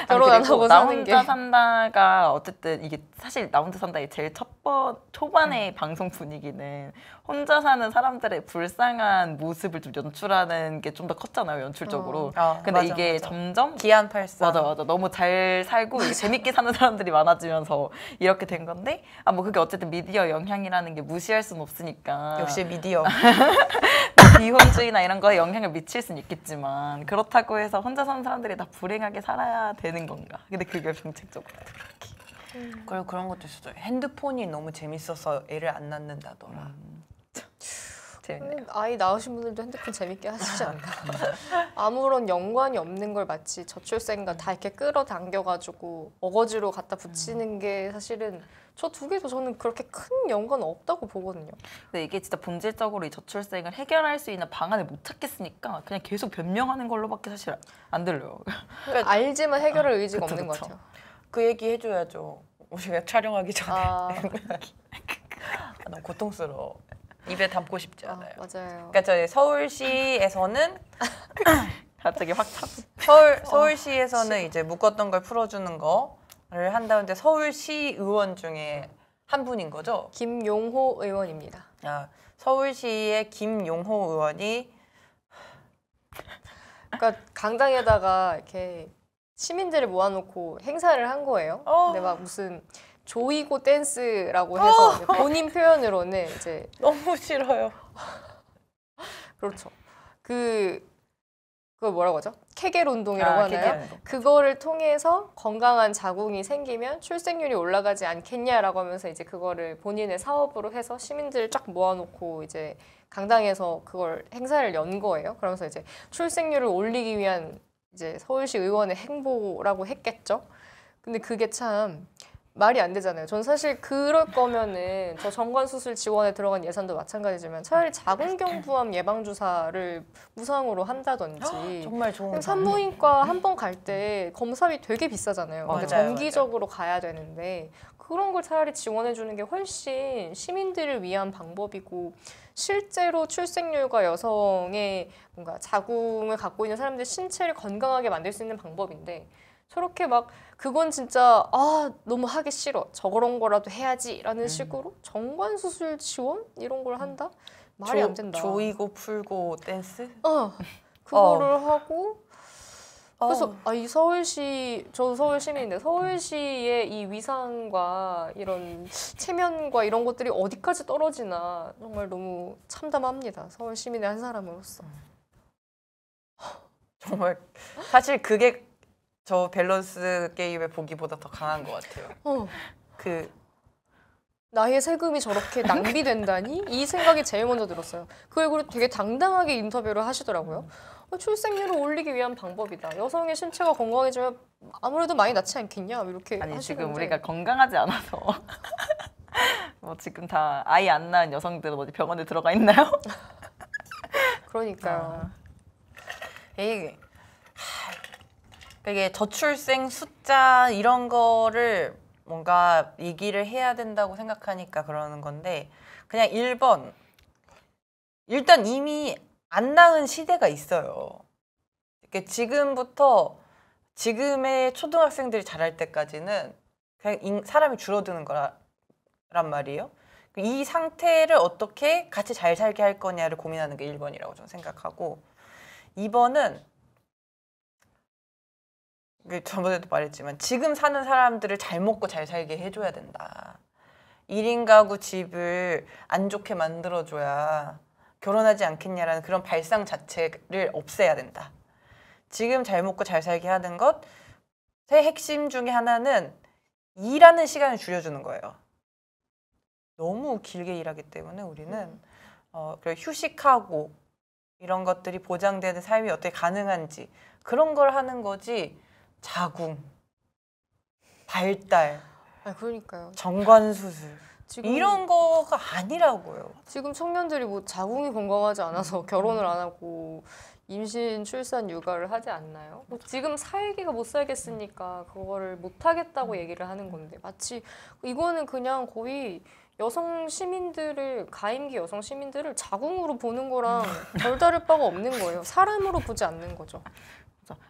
Speaker 4: 결혼 안 하고 나 사는 게. 나 혼자 산다가 어쨌든 이게 사실 나 혼자 산다의 제일 첫 번 초반의 음. 방송 분위기는 혼자 사는 사람들의 불쌍한 모습을 좀 연출하는 게 좀 더 컸잖아요. 연출적으로. 음. 어, 근데 맞아, 이게 맞아. 점점 기한팔사. 맞아 맞아. 너무 잘 살고 재밌게 사는 사람들이 많아지면서 이렇게 된 건데 아 뭐 그게 어쨌든 미디어 영향이라는 게 무시할 수는 없으니까. 역시 미디어. 이혼주의나 이런 거에 영향을 미칠 수는 있겠지만 그렇다고 해서 혼자 사는 사람들이 다 불행하게 살아야 되는 건가?
Speaker 2: 근데 그게 정책적으로 그렇게. 그리고 그런 것도 있어요. 핸드폰이 너무 재밌어서 애를 안 낳는다더라. 음.
Speaker 3: 재밌네요. 음, 아이 낳으신 분들도 핸드폰 재밌게 하시지 않나. 아무런 연관이 없는 걸 마치 저출생과 다 이렇게 끌어당겨가지고 어거지로 갖다 붙이는 게 사실은 저 두 개도 저는 그렇게 큰 연관 없다고 보거든요. 근데 이게 진짜 본질적으로 이 저출생을 해결할 수 있는 방안을 못
Speaker 4: 찾겠으니까 그냥 계속 변명하는 걸로밖에 사실 안 들려요.
Speaker 2: 그러니까 알지만 해결할 아, 의지가 그쵸, 없는 그쵸. 것 같아요. 그 얘기 해줘야죠. 우리가 촬영하기 전에. 아... 아 너무 고통스러워. 입에 담고 싶지 아, 않아요. 아, 맞아요. 그러니까 저희 서울시에서는 갑자기 확 탑. 서울 어. 서울시에서는 어, 이제 묶었던 걸 풀어주는 거를 한다는데 서울시 의원 중에 한 분인 거죠? 김용호 의원입니다. 아 서울시의 김용호 의원이
Speaker 3: 그러니까 강당에다가 이렇게 시민들을 모아놓고 행사를 한 거예요. 어. 근데 막 무슨 조이고 댄스라고 해서 어! 본인 표현으로는 이제 너무 싫어요. 그렇죠. 그 그걸 뭐라고 하죠? 케겔 운동이라고 아, 하나요? 케겔 운동. 그거를 통해서 건강한 자궁이 생기면 출생률이 올라가지 않겠냐라고 하면서 이제 그거를 본인의 사업으로 해서 시민들을 쫙 모아놓고 이제 강당에서 그걸 행사를 연 거예요. 그러면서 이제 출생률을 올리기 위한 이제 서울시 의원의 행보라고 했겠죠. 근데 그게 참 말이 안 되잖아요. 전 사실 그럴 거면은 저 정관 수술 지원에 들어간 예산도 마찬가지지만 차라리 자궁경부암 예방 주사를 무상으로 한다든지 아, 정말 좋은 산부인과 한 번 갈 때 검사비 되게 비싸잖아요. 아, 그러니까 맞아요, 그러 정기적으로 맞아요. 가야 되는데 그런 걸 차라리 지원해 주는 게 훨씬 시민들을 위한 방법이고 실제로 출생률과 여성의 뭔가 자궁을 갖고 있는 사람들 신체를 건강하게 만들 수 있는 방법인데 저렇게 막 그건 진짜 아 너무 하기 싫어 저런 거라도 해야지라는 음. 식으로 정관 수술 지원 이런 걸 한다 음. 말이 조, 안 된다 조이고
Speaker 2: 풀고 댄스 어 그거를
Speaker 3: 어. 하고 그래서 어. 아이 서울시 저 서울 시민인데 서울시의 이 위상과 이런 체면과 이런 것들이 어디까지 떨어지나 정말 너무 참담합니다 서울 시민의 한 사람으로서 음.
Speaker 2: 정말 사실 그게 저 밸런스 게임의 보기보다 더 강한 것 같아요. 어. 그
Speaker 3: 나의 세금이 저렇게 낭비된다니 이 생각이 제일 먼저 들었어요. 그리고 되게 당당하게 인터뷰를 하시더라고요. 어, 출생률을 올리기 위한 방법이다. 여성의 신체가 건강해지면 아무래도 많이 낫지 않겠냐 이렇게 아니 지금 우리가 건강하지 않아서
Speaker 4: 뭐 지금 다 아이 안 낳은 여성들은 어디 병원에 들어가 있나요?
Speaker 2: 그러니까 아. 에이 되게 저출생 숫자 이런 거를 뭔가 얘기를 해야 된다고 생각하니까 그러는 건데 그냥 1번 일단 이미 안 낳은 시대가 있어요. 이렇게 지금부터 지금의 초등학생들이 자랄 때까지는 그냥 사람이 줄어드는 거란 말이에요. 이 상태를 어떻게 같이 잘 살게 할 거냐를 고민하는 게 1번이라고 저는 생각하고 2번은 그 전번에도 말했지만 지금 사는 사람들을 잘 먹고 잘 살게 해줘야 된다. 1인 가구 집을 안 좋게 만들어줘야 결혼하지 않겠냐라는 그런 발상 자체를 없애야 된다. 지금 잘 먹고 잘 살게 하는 것, 새 핵심 중에 하나는 일하는 시간을 줄여주는 거예요. 너무 길게 일하기 때문에 우리는 어, 휴식하고 이런 것들이 보장되는 삶이 어떻게 가능한지 그런 걸 하는 거지 자궁, 발달,
Speaker 3: 아 그러니까요. 정관
Speaker 2: 수술. 지금, 이런
Speaker 3: 거가 아니라고요. 지금 청년들이 뭐 자궁이 건강하지 않아서 결혼을 안
Speaker 2: 하고
Speaker 3: 임신, 출산, 육아를 하지 않나요? 뭐 지금 살기가 못 살겠으니까 그거를 못 하겠다고 얘기를 하는 건데 마치 이거는 그냥 거의 여성 시민들을 가임기 여성 시민들을 자궁으로 보는 거랑 별다를 바가 없는 거예요. 사람으로 보지 않는 거죠.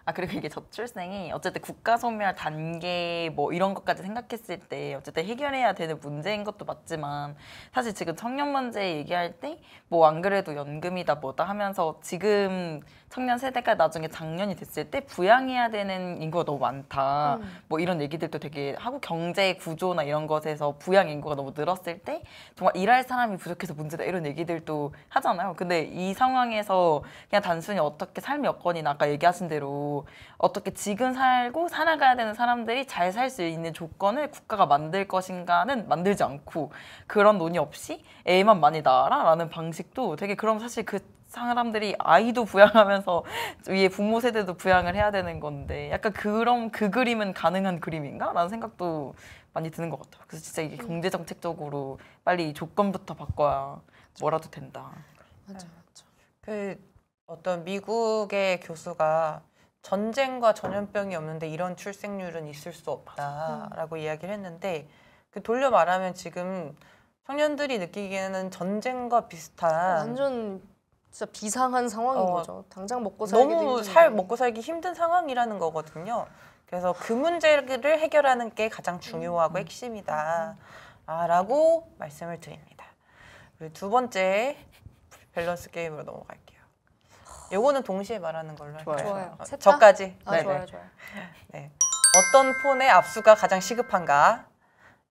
Speaker 4: 아 그리고 이게 저출생이 어쨌든 국가 소멸 단계 뭐 이런 것까지 생각했을 때 어쨌든 해결해야 되는 문제인 것도 맞지만 사실 지금 청년 문제 얘기할 때 뭐 안 그래도 연금이다 뭐다 하면서 지금 청년 세대가 나중에 장년이 됐을 때 부양해야 되는 인구가 너무 많다 음. 뭐 이런 얘기들도 되게 하고 경제 구조나 이런 것에서 부양 인구가 너무 늘었을 때 정말 일할 사람이 부족해서 문제다 이런 얘기들도 하잖아요 근데 이 상황에서 그냥 단순히 어떻게 삶의 여건이나 아까 얘기하신 대로 대로 어떻게 지금 살고 살아가야 되는 사람들이 잘 살 수 있는 조건을 국가가 만들 것인가는 만들지 않고 그런 논의 없이 애만 많이 낳아라라는 방식도 되게 그럼 사실 그 사람들이 아이도 부양하면서 위에 부모 세대도 부양을 해야 되는 건데 약간 그런 그 그림은 가능한 그림인가? 라는 생각도 많이 드는 것 같아요. 그래서 진짜 이게 음. 경제 정책적으로 빨리 조건부터 바꿔야 뭐라도 된다.
Speaker 2: 맞아, 네. 맞아. 그 어떤 미국의 교수가 전쟁과 전염병이 없는데 이런 출생률은 있을 수 없다라고 음. 이야기를 했는데 그 돌려 말하면 지금 청년들이 느끼기에는 전쟁과 비슷한 어,
Speaker 3: 완전 진짜 비상한 상황인 어, 거죠. 당장 먹고 살기 너무 살
Speaker 2: 먹고 살기 힘든 상황이라는 거거든요. 그래서 그 문제를 해결하는 게 가장 중요하고 음. 핵심이다. 아, 라고 말씀을 드립니다. 그리두 번째 밸런스 게임으로 넘어갈게요. 요거는 동시에 말하는 걸로 할까요? 좋아요. 어, 저까지. 아, 네 좋아요, 좋아요. 네. 어떤 폰의 압수가 가장 시급한가?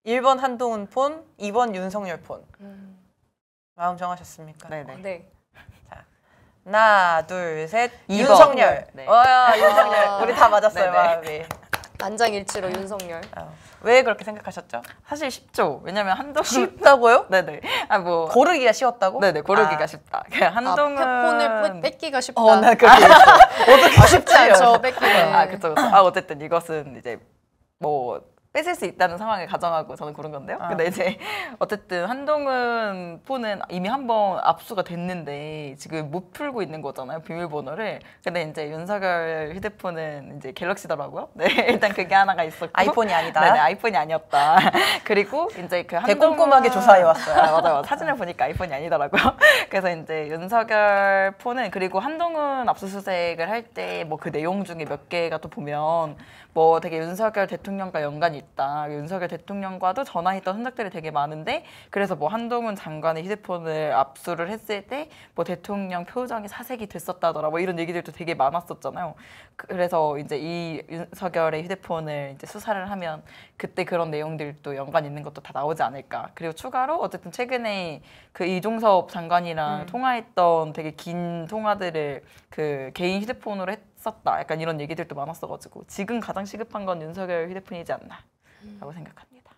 Speaker 2: 1번 한동훈 폰, 2번 윤석열 폰. 음. 마음 정하셨습니까? 네네. 네. 하나, 둘, 셋. 2번. 윤석열. 네. 와, 어, 윤석열. 아. 우리 다 맞았어요, 마음이.
Speaker 3: 만장일치로
Speaker 4: 윤석열. 어.
Speaker 2: 왜 그렇게 생각하셨죠?
Speaker 4: 사실 쉽죠. 왜냐면 한동
Speaker 2: 쉽다고요?
Speaker 4: 네네. 아 뭐 고르기가 쉬웠다고? 네네. 고르기가 아. 쉽다. 그냥 아, 한동은 아, 폰을 뺏기가 쉽다. 어, 나 네, 그게 아, 어떻게 아, 쉽지 않죠. 뺏기는. 아 그렇죠. 아 어쨌든 이것은 이제 뭐 뺏을 수 있다는 상황을 가정하고 저는 그런 건데요. 아. 근데 이제 어쨌든 한동훈 폰은 이미 한 번 압수가 됐는데 지금 못 풀고 있는 거잖아요. 비밀번호를. 근데 이제 윤석열 휴대폰은 이제 갤럭시더라고요. 네, 일단 그게 하나가 있었고. 아이폰이 아니다. 네 아이폰이 아니었다. 그리고 이제 그 한동훈 꼼꼼하게 조사해 왔어요. 아, 맞아요. 사진을 보니까 아이폰이 아니더라고요. 그래서 이제 윤석열 폰은 그리고 한동훈 압수수색을 할 때 뭐 그 내용 중에 몇 개가 또 보면 뭐 되게 윤석열 대통령과 연관이 있다. 윤석열 대통령과도 전화했던 흔적들이 되게 많은데 그래서 뭐 한동훈 장관의 휴대폰을 압수를 했을 때 뭐 대통령 표정이 사색이 됐었다더라 뭐 이런 얘기들도 되게 많았었잖아요. 그래서 이제 이 윤석열의 휴대폰을 이제 수사를 하면 그때 그런 내용들도 연관 이 있는 것도 다 나오지 않을까. 그리고 추가로 어쨌든 최근에 그 이종섭 장관이랑 음. 통화했던 되게 긴 통화들을 그 개인 휴대폰으로 했 썼다. 약간 이런 얘기들도 많았어가지고 지금 가장 시급한 건 윤석열
Speaker 3: 휴대폰이지 않나라고 음. 생각합니다.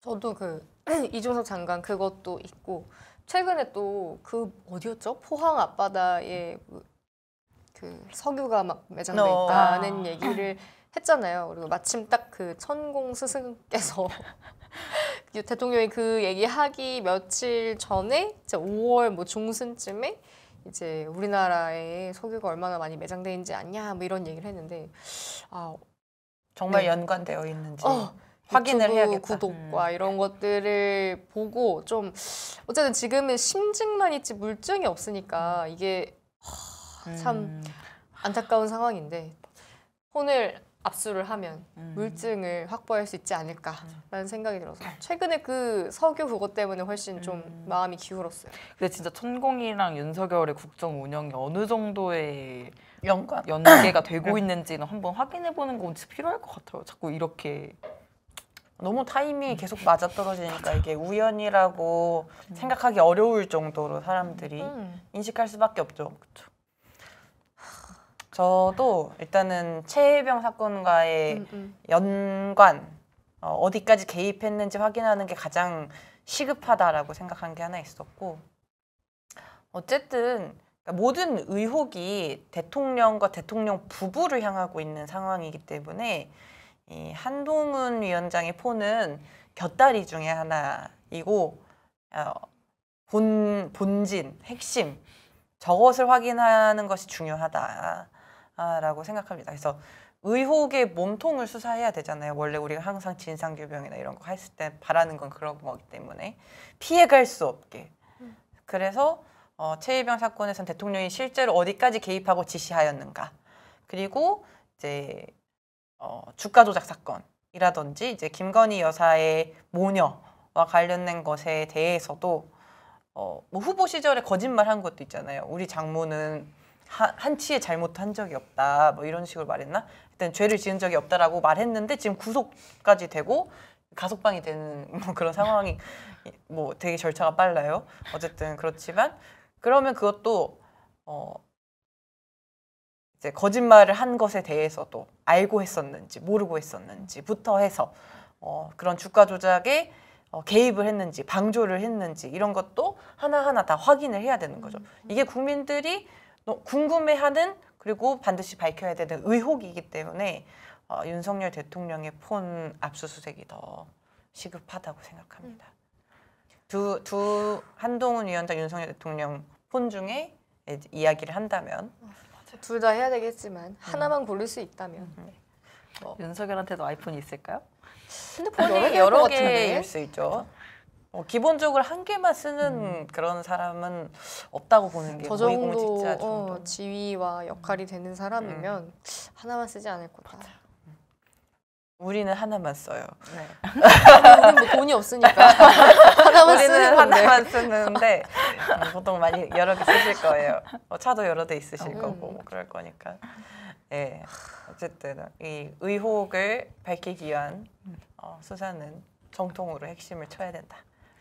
Speaker 3: 저도 그 이준석 장관 그것도 있고 최근에 또 그 어디였죠? 포항 앞바다에 그, 그 석유가 막 매장돼 어. 있다는 아. 얘기를 했잖아요. 그리고 마침 딱 그 천공 스승께서 그 대통령이 그 얘기하기 며칠 전에 5월 뭐 중순쯤에 이제 우리나라에 석유가 얼마나 많이 매장돼 있는지 아냐 뭐 이런 얘기를 했는데
Speaker 2: 아 정말 네. 연관되어 있는지 어,
Speaker 3: 확인을 해야겠다. 구독과 음. 이런 것들을 보고 좀 어쨌든 지금은 심증만 있지 물증이 없으니까 이게 하, 참 음. 안타까운 상황인데 오늘 압수를 하면 음. 물증을 확보할 수 있지 않을까라는 생각이 들어서 음. 최근에 그 석유 그것 때문에 훨씬 음. 좀 마음이 기울었어요.
Speaker 4: 근데 진짜 천공이랑 윤석열의 국정 운영이 어느 정도의 연관 연계가 되고 음. 있는지는 한번 확인해
Speaker 2: 보는 건 필요할 것 같아요. 자꾸 이렇게 너무 타이밍이 음. 계속 맞아떨어지니까 이게 우연이라고 음. 생각하기 어려울 정도로 사람들이 인식할 수밖에 없죠. 그렇죠. 저도 일단은 최혜병 사건과의 음, 음. 연관 어, 어디까지 개입했는지 확인하는 게 가장 시급하다라고 생각한 게 하나 있었고 어쨌든 그러니까 모든 의혹이 대통령과 대통령 부부를 향하고 있는 상황이기 때문에 이 한동훈 위원장의 폰은 곁다리 중에 하나이고 어, 본 본진 핵심 저것을 확인하는 것이 중요하다. 라고 생각합니다. 그래서 의혹의 몸통을 수사해야 되잖아요. 원래 우리가 항상 진상규명이나 이런 거 했을 때 바라는 건 그런 거기 때문에 피해갈 수 없게. 음. 그래서 어, 최희병 사건에선 대통령이 실제로 어디까지 개입하고 지시하였는가. 그리고 이제 어, 주가 조작 사건이라든지 이제 김건희 여사의 모녀와 관련된 것에 대해서도 어, 뭐 후보 시절에 거짓말 한 것도 있잖아요. 우리 장모는 한, 치의 잘못한 적이 없다 뭐 이런 식으로 말했나? 일단 죄를 지은 적이 없다라고 말했는데 지금 구속까지 되고 가석방이 되는 뭐 그런 상황이 뭐 되게 절차가 빨라요. 어쨌든 그렇지만 그러면 그것도 어 이제 거짓말을 한 것에 대해서도 알고 했었는지 모르고 했었는지부터 해서 어 그런 주가 조작에 어 개입을 했는지 방조를 했는지 이런 것도 하나하나 다 확인을 해야 되는 거죠. 음. 이게 국민들이 어, 궁금해하는 그리고 반드시 밝혀야 되는 의혹이기 때문에 어, 윤석열 대통령의 폰 압수수색이 더 시급하다고 생각합니다. 음. 두, 두 한동훈 위원장 윤석열 대통령 폰 중에 이야기를 한다면 어,
Speaker 3: 둘다 해야 되겠지만 음. 하나만 고를 수 있다면 음. 네.
Speaker 2: 뭐. 윤석열한테도 아이폰이 있을까요? 핸드폰이 여러, 개일 수 있죠. 어, 기본적으로 한 개만 쓰는 음. 그런 사람은 없다고 보는 게저 정도 직
Speaker 3: 정도. 어, 지위와 역할이 되는 사람이면 음. 하나만
Speaker 2: 쓰지 않을 거다. 맞아. 음. 우리는 하나만 써요. 네. 우리는 뭐 돈이 없으니까 하나만 쓰는 하나만 쓰는데 음, 보통 많이 여러 개 쓰실 거예요. 뭐 차도 여러 대 있으실 음. 거고 뭐 그럴 거니까. 예. 네. 어쨌든 이 의혹을 밝히기 위한 어, 수사는 정통으로 핵심을 쳐야 된다.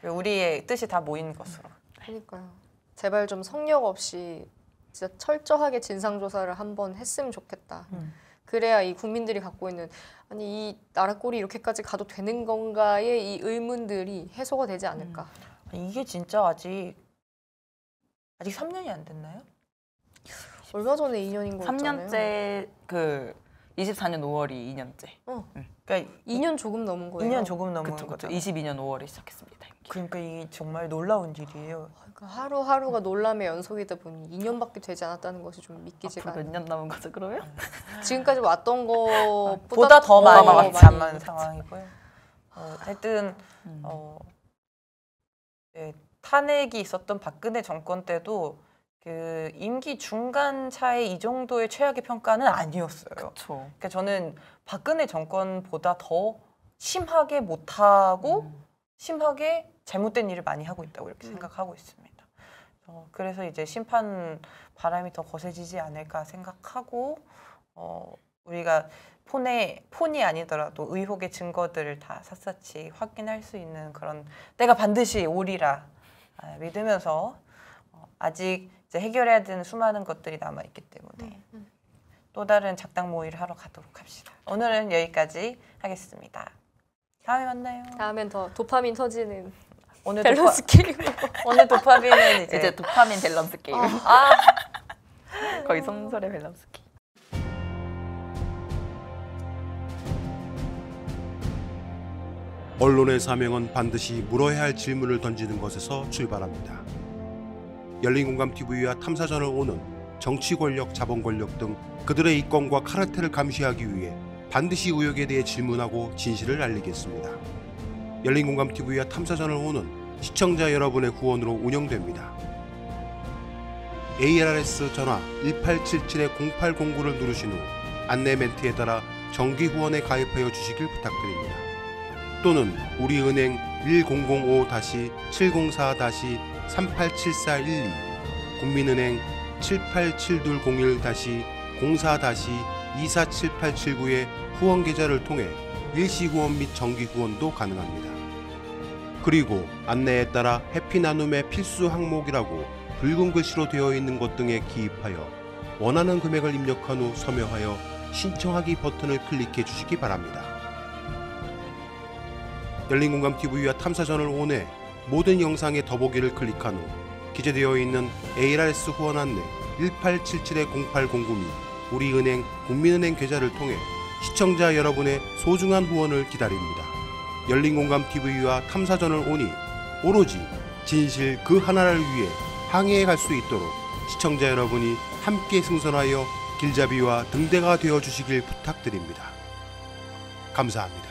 Speaker 2: 우리의 뜻이 다 모인 것으로. 그러니까요. 제발 좀 성역
Speaker 3: 없이 진짜 철저하게 진상 조사를 한번 했으면 좋겠다. 음. 그래야 이 국민들이 갖고 있는 아니 이 나라 꼴이 이렇게까지 가도 되는 건가의 이 의문들이
Speaker 2: 해소가 되지 않을까. 음. 이게 진짜 아직 아직 3년이 안 됐나요? 얼마 전에 2년인 거였 3년째
Speaker 4: 그 24년 5월이 2년째. 어. 응. 음. 그러니까
Speaker 3: 2년 조금 넘은 거예요. 2년
Speaker 4: 조금 넘은 그쵸, 거죠. 22년 5월에
Speaker 2: 시작했습니다. 그러니까 이게 정말 놀라운 일이에요.
Speaker 3: 그러니까 하루하루가 놀람의 연속이다 보니 2년밖에 되지 않았다는 것이 좀 믿기지가 않아요. 몇년 남은 거죠, 그러면? 음. 지금까지 왔던 것보다
Speaker 2: 더, 많이 남은 상황이고요. 어, 하여튼 음. 어, 네, 탄핵이 있었던 박근혜 정권 때도 그 임기 중간 차에 이 정도의 최악의 평가는 아니었어요. 그쵸. 그러니까 저는 박근혜 정권보다 더 심하게 못하고 음. 심하게 잘못된 일을 많이 하고 있다고 이렇게 음. 생각하고 있습니다. 어, 그래서 이제 심판 바람이 더 거세지지 않을까 생각하고 어, 우리가 폰에 폰이 아니더라도 의혹의 증거들을 다 샅샅이 확인할 수 있는 그런 때가 반드시 오리라 아, 믿으면서 어, 아직 이제 해결해야 되는 수많은 것들이 남아 있기 때문에 네, 음. 또 다른 작당 모의를 하러 가도록 합시다. 오늘은 여기까지 하겠습니다.
Speaker 3: 다음에 만나요. 다음엔 더 도파민 터지는
Speaker 2: 오늘 밸런스 도파... 게임. 오늘 도파민은 이제, 이제 도파민 밸런스 게임. 어. 아.
Speaker 4: 거의 성설의 밸런스 게임.
Speaker 1: 언론의 사명은 반드시 물어야 할 질문을 던지는 것에서 출발합니다. 열린공감TV와 탐사전을 오는 정치 권력, 자본 권력 등 그들의 이권과 카르텔을 감시하기 위해 반드시 의혹에 대해 질문하고 진실을 알리겠습니다. 열린공감TV와 탐사전을 오는 시청자 여러분의 후원으로 운영됩니다. ARS 전화 1877-0809를 누르신 후 안내 멘트에 따라 정기 후원에 가입하여 주시길 부탁드립니다. 또는 우리은행 1005-704- 5 387412 국민은행 787201-04-247879의 후원 계좌를 통해 일시 후원 및 정기 후원도 가능합니다. 그리고 안내에 따라 해피 나눔의 필수 항목이라고 붉은 글씨로 되어 있는 것 등에 기입하여 원하는 금액을 입력한 후 서명하여 신청하기 버튼을 클릭해 주시기 바랍니다. 열린공감TV와 탐사전을 오해 모든 영상의 더보기를 클릭한 후 기재되어 있는 ARS 후원 안내 1877-0809미 우리은행 국민은행 계좌를 통해 시청자 여러분의 소중한 후원을 기다립니다. 열린공감TV와 탐사전을 오니 오로지 진실 그 하나를 위해 항해해 갈수 있도록 시청자 여러분이 함께 승선하여 길잡이와 등대가 되어 주시길 부탁드립니다. 감사합니다.